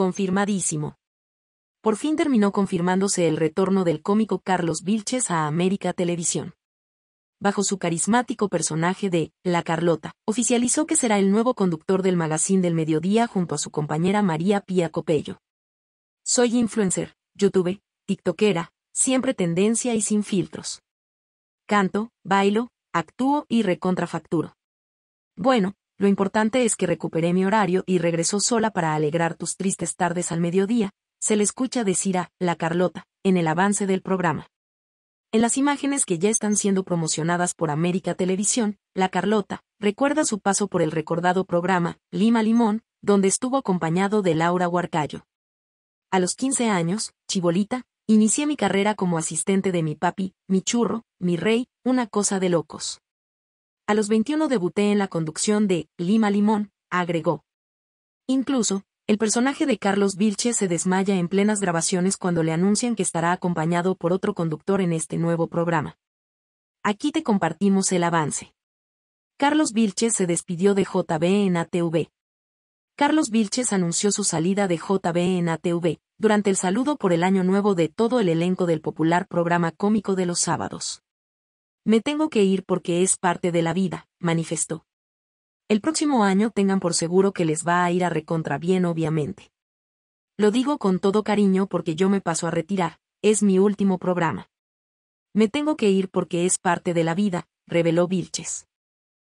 Confirmadísimo. Por fin terminó confirmándose el retorno del cómico Carlos Vilches a América Televisión. Bajo su carismático personaje de La Carlota, oficializó que será el nuevo conductor del magazine del mediodía junto a su compañera María Pía Copello. Soy influencer, YouTube, tiktokera, siempre tendencia y sin filtros. Canto, bailo, actúo y recontrafacturo. Bueno, lo importante es que recuperé mi horario y regresó sola para alegrar tus tristes tardes al mediodía, se le escucha decir a La Carlota, en el avance del programa. En las imágenes que ya están siendo promocionadas por América Televisión, La Carlota recuerda su paso por el recordado programa, Lima Limón, donde estuvo acompañado de Laura Huarcayo. A los 15 años, Chibolita, inicié mi carrera como asistente de mi papi, mi churro, mi rey, una cosa de locos. A los 21 debuté en la conducción de Lima Limón, agregó. Incluso, el personaje de Carlos Vilches se desmaya en plenas grabaciones cuando le anuncian que estará acompañado por otro conductor en este nuevo programa. Aquí te compartimos el avance. Carlos Vilches se despidió de JB en ATV. Carlos Vilches anunció su salida de JB en ATV, durante el saludo por el año nuevo de todo el elenco del popular programa cómico de los sábados. Me tengo que ir porque es parte de la vida, manifestó. El próximo año tengan por seguro que les va a ir a recontra bien obviamente. Lo digo con todo cariño porque yo me paso a retirar, es mi último programa. Me tengo que ir porque es parte de la vida, reveló Vilches.